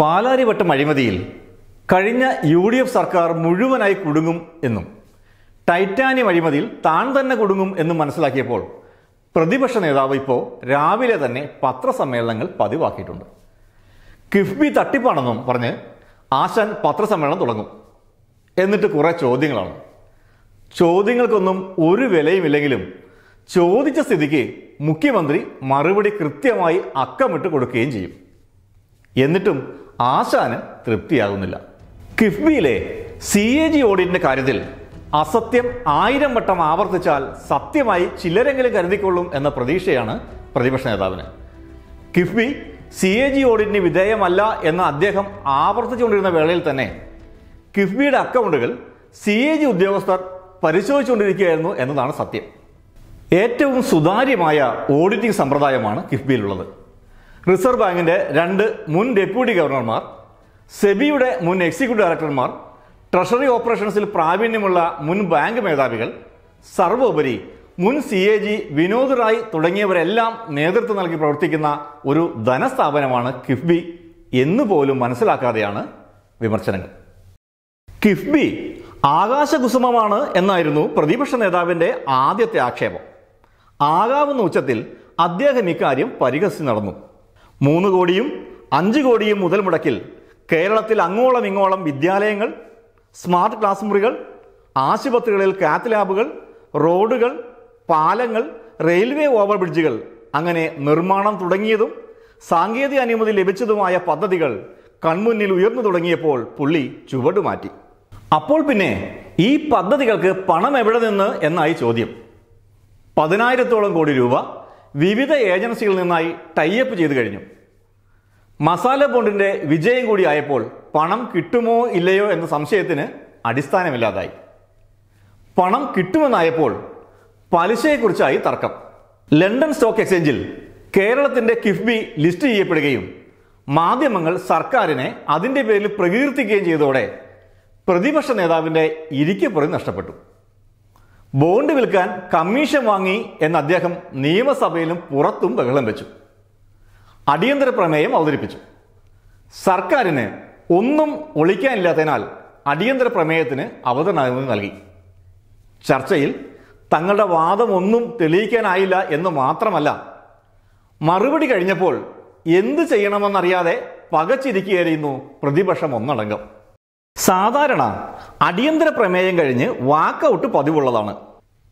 പാലാരിവട്ടം അഴിമതിയിൽ കഴിഞ്ഞ U D F സർക്കാർ മുഴുവനായി കുടുങ്ങും എന്നും ടൈറ്റാനിയം അഴിമതിയിൽ താൻ തന്നെ കുടുങ്ങും എന്നും മനസ്സിലാക്കിയപ്പോൾ പ്രതിപക്ഷ നേതാവ് ഇപ്പോൾ രാവിലെ തന്നെ പത്രസമ്മേളനങ്ങൾ പതിവാക്കിയിട്ടുണ്ട് കിഫ്ബി തട്ടിപ്പാണെന്നും പറഞ്ഞ് ആശാൻ പത്രസമ്മേളനം തുടങ്ങും എന്നിട്ട് കുറേ ചോദ്യങ്ങളാണ് ചോദ്യങ്ങൾക്കൊന്നും ഒരു വിലയുമില്ലെങ്കിലും ചോദിച്ച സ്ഥിതിക്ക് മുഖ്യമന്ത്രി മറുപടി കൃത്യമായി അക്കമിട്ട് കൊടുക്കുകയും ചെയ്യും എന്നിട്ടും ആശാന് തൃപ്തിയാകുന്നില്ല കിഫ്ബിയിലെ സി എ ജി ഓഡിറ്റിന്റെ കാര്യത്തിൽ അസത്യം ആയിരം വട്ടം ആവർത്തിച്ചാൽ സത്യമായി ചിലരെങ്കിലും കരുതിക്കൊള്ളും എന്ന പ്രതീക്ഷയാണ് പ്രതിപക്ഷ നേതാവിന് കിഫ്ബി സി എ ജി ഓഡിറ്റിന് വിധേയമല്ല എന്ന് അദ്ദേഹം ആവർത്തിച്ചുകൊണ്ടിരുന്ന വേളയിൽ തന്നെ കിഫ്ബിയുടെ അക്കൗണ്ടുകൾ സി എ ജി ഉദ്യോഗസ്ഥർ പരിശോധിച്ചുകൊണ്ടിരിക്കുകയായിരുന്നു എന്നതാണ് സത്യം ഏറ്റവും സുതാര്യമായ ഓഡിറ്റിംഗ് സമ്പ്രദായമാണ് കിഫ്ബിയിലുള്ളത് റിസർവ് ബാങ്കിൻ്റെ രണ്ട് മുൻ ഡെപ്യൂട്ടി ഗവർണർമാർ സെബിയുടെ മുൻ എക്സിക്യൂട്ടീവ് ഡയറക്ടർമാർ ട്രഷറി ഓപ്പറേഷൻസിൽ പ്രാവീണ്യമുള്ള മുൻ ബാങ്ക് മേധാവികൾ സർവോപരി മുൻ C A G Vinod Rai തുടങ്ങിയവരെല്ലാം നേതൃത്വം നൽകി പ്രവർത്തിക്കുന്ന ഒരു ധനസ്ഥാപനമാണ് കിഫ്ബി എന്നുപോലും മനസ്സിലാക്കാതെയാണ് വിമർശനങ്ങൾ കിഫ്ബി ആകാശകുസുമമാണ് എന്നായിരുന്നു പ്രതിപക്ഷ നേതാവിൻ്റെ ആദ്യത്തെ ആക്ഷേപം ആകാവുന്ന ഉച്ചത്തിൽ അദ്ദേഹം ഇക്കാര്യം പരിഹസി നടന്നു മൂന്ന് കോടിയും അഞ്ച് കോടിയും മുതൽ മുടക്കിൽ കേരളത്തിൽ അങ്ങോളം ഇങ്ങോളം വിദ്യാലയങ്ങൾ സ്മാർട്ട് ക്ലാസ് മുറികൾ ആശുപത്രികളിൽ കാത്ത് ലാബുകൾ റോഡുകൾ പാലങ്ങൾ റെയിൽവേ ഓവർ ബ്രിഡ്ജുകൾ അങ്ങനെ നിർമ്മാണം തുടങ്ങിയതും സാങ്കേതിക അനുമതി ലഭിച്ചതുമായ പദ്ധതികൾ കൺമുന്നിൽ ഉയർന്നു തുടങ്ങിയപ്പോൾ പുള്ളി ചുവടുമാറ്റി അപ്പോൾ പിന്നെ ഈ പദ്ധതികൾക്ക് പണം എവിടെ നിന്ന് എന്നായി ചോദ്യം പതിനായിരത്തോളം കോടി രൂപ വിവിധ ഏജൻസികളിൽ നിന്നായി ടൈപ്പ് ചെയ്തു കഴിഞ്ഞു മസാല ബോണ്ടിൻ്റെ വിജയം കൂടി ആയപ്പോൾ പണം കിട്ടുമോ ഇല്ലയോ എന്ന സംശയത്തിന് അടിസ്ഥാനമില്ലാതായി പണം കിട്ടുമെന്നായപ്പോൾ പലിശയെക്കുറിച്ചായി തർക്കം ലണ്ടൻ സ്റ്റോക്ക് എക്സ്ചേഞ്ചിൽ കേരളത്തിൻ്റെ കിഫ്ബി ലിസ്റ്റ് ചെയ്യപ്പെടുകയും മാധ്യമങ്ങൾ സർക്കാരിനെ അതിൻ്റെ പേരിൽ പ്രകീർത്തിക്കുകയും ചെയ്തതോടെ പ്രതിപക്ഷ നേതാവിൻ്റെ ഇരിക്കപ്പുറം നഷ്ടപ്പെട്ടു ബോണ്ട് വിൽക്കാൻ കമ്മീഷൻ വാങ്ങി എന്ന് അദ്ദേഹം നിയമസഭയിലും പുറത്തും ബഹളം വെച്ചു അടിയന്തര പ്രമേയം അവതരിപ്പിച്ചു സർക്കാരിന് ഒന്നും ഒളിക്കാനില്ലാത്തതിനാൽ അടിയന്തര പ്രമേയത്തിന് അവതരണവും നൽകി ചർച്ചയിൽ തങ്ങളുടെ വാദമൊന്നും തെളിയിക്കാനായില്ല എന്ന് മാത്രമല്ല മറുപടി കഴിഞ്ഞപ്പോൾ എന്ത് ചെയ്യണമെന്നറിയാതെ പകച്ചിരിക്കുകയായിരുന്നു പ്രതിപക്ഷം ഒന്നടങ്കം സാധാരണ അടിയന്തര പ്രമേയം കഴിഞ്ഞ് വാക്കൗട്ട് പതിവുള്ളതാണ്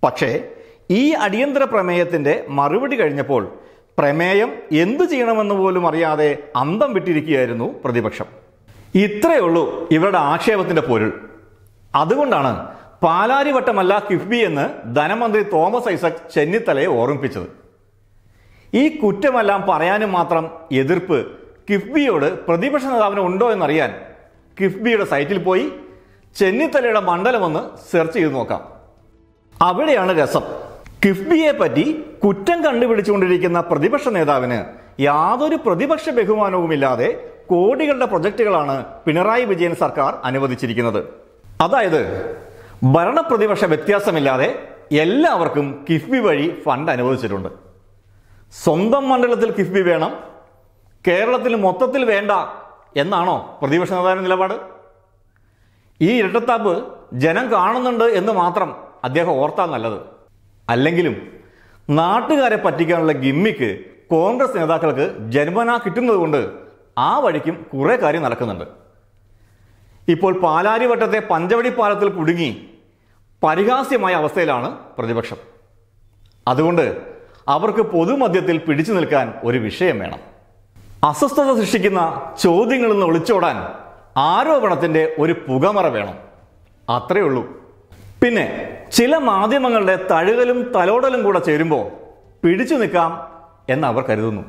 പക്ഷേ ഈ അടിയന്തര പ്രമേയത്തിന്റെ മറുപടി കഴിഞ്ഞപ്പോൾ പ്രമേയം എന്തു ചെയ്യണമെന്ന് പോലും അറിയാതെ അന്തം വിട്ടിരിക്കുകയായിരുന്നു പ്രതിപക്ഷം ഇത്രയേ ഉള്ളൂ ഇവരുടെ ആക്ഷേപത്തിന്റെ പൊരുൾ അതുകൊണ്ടാണ് പാലാരിവട്ടമല്ല കിഫ്ബി എന്ന് ധനമന്ത്രി തോമസ് ഐസക് ചെന്നിത്തലയെ ഓർമ്മിപ്പിച്ചത് ഈ കുറ്റമെല്ലാം പറയാനും മാത്രം എതിർപ്പ് കിഫ്ബിയോട് പ്രതിപക്ഷ നേതാവിന് ഉണ്ടോ എന്നറിയാൻ കിഫ്ബിയുടെ സൈറ്റിൽ പോയി ചെന്നിത്തലയുടെ ഒന്ന് സെർച്ച് ചെയ്ത് നോക്കാം അവിടെയാണ് രസം കിഫ്ബിയെ പറ്റി കുറ്റം കണ്ടുപിടിച്ചുകൊണ്ടിരിക്കുന്ന പ്രതിപക്ഷ നേതാവിന് യാതൊരു പ്രതിപക്ഷ ബഹുമാനവുമില്ലാതെ കോടികളുടെ പ്രൊജക്ടുകളാണ് പിണറായി വിജയൻ സർക്കാർ അനുവദിച്ചിരിക്കുന്നത് അതായത് ഭരണപ്രതിപക്ഷ വ്യത്യാസമില്ലാതെ എല്ലാവർക്കും കിഫ്ബി വഴി ഫണ്ട് അനുവദിച്ചിട്ടുണ്ട് സ്വന്തം മണ്ഡലത്തിൽ കിഫ്ബി വേണം കേരളത്തിൽ മൊത്തത്തിൽ വേണ്ട എന്നാണോ പ്രതിപക്ഷ നേതാവിൻ്റെ നിലപാട് ഈ ഇരട്ടത്താപ്പ് ജനം കാണുന്നുണ്ട് എന്ന് മാത്രം അദ്ദേഹം ഓർത്താൽ നല്ലത് അല്ലെങ്കിലും നാട്ടുകാരെ പറ്റിക്കാനുള്ള ഗിമ്മിക്ക് കോൺഗ്രസ് നേതാക്കൾക്ക് ജന്മനാ കിട്ടുന്നതുകൊണ്ട് ആ വഴിക്കും കുറേ കാര്യം നടക്കുന്നുണ്ട് ഇപ്പോൾ പാലാരിവട്ടത്തെ പഞ്ചവടി പാലത്തിൽ കുടുങ്ങി പരിഹാസ്യമായ അവസ്ഥയിലാണ് പ്രതിപക്ഷം അതുകൊണ്ട് അവർക്ക് പൊതുമധ്യത്തിൽ പിടിച്ചു നിൽക്കാൻ ഒരു വിഷയം വേണം അസ്വസ്ഥത സൃഷ്ടിക്കുന്ന ചോദ്യങ്ങളിൽ നിന്ന് ഒളിച്ചോടാൻ ആരോപണത്തിന്റെ ഒരു പുകമറ വേണം അത്രയേ ഉള്ളൂ പിന്നെ ചില മാധ്യമങ്ങളുടെ തഴുകലും തലോടലും കൂടെ ചേരുമ്പോൾ പിടിച്ചു നിൽക്കാം എന്ന് അവർ കരുതുന്നു